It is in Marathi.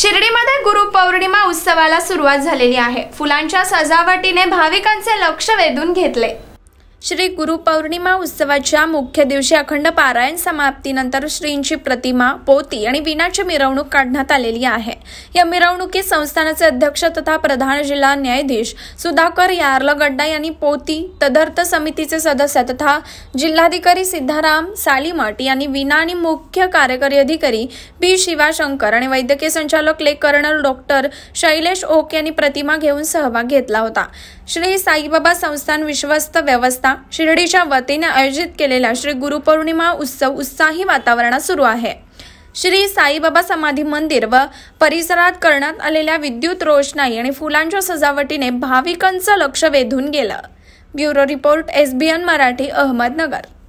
शिर्डीमध्ये गुरुपौर्णिमा उत्सवाला सुरुवात झालेली आहे फुलांच्या सजावटीने भाविकांचे लक्ष वेधून घेतले श्री गुरुपौर्णिमा उत्सवाच्या मुख्य दिवशी अखंड पारायण समाप्तीनंतर श्रींची प्रतिमा पोती आणि विनाची मिरवणूक काढण्यात आलेली आहे या मिरवणुकीत संस्थानाचे अध्यक्ष तथा प्रधान जिल्हा न्यायाधीश सुधाकर यार्ल गड्डा यांनी पोती तदर्थ समितीचे सदस्य तथा जिल्हाधिकारी सिद्धाराम सालीमठ यांनी विना आणि मुख्य कार्यकारी अधिकारी बी शिवाशंकर आणि वैद्यकीय संचालक ले कर्नल डॉक्टर शैलेश ओक यांनी प्रतिमा घेऊन सहभाग घेतला होता श्री साईबाबा संस्थान विश्वस्त व्यवस्था शिर्डीच्या वतीने आयोजित केलेला श्री गुरुपौर्णिमा उत्सव उत्साही वातावरणात सुरू आहे श्री साईबाबा समाधी मंदिर व परिसरात करण्यात आलेल्या विद्युत रोषणाई आणि फुलांच्या सजावटीने भाविकांचं लक्ष वेधून गेलं bureau report SBN Marathi Ahmednagar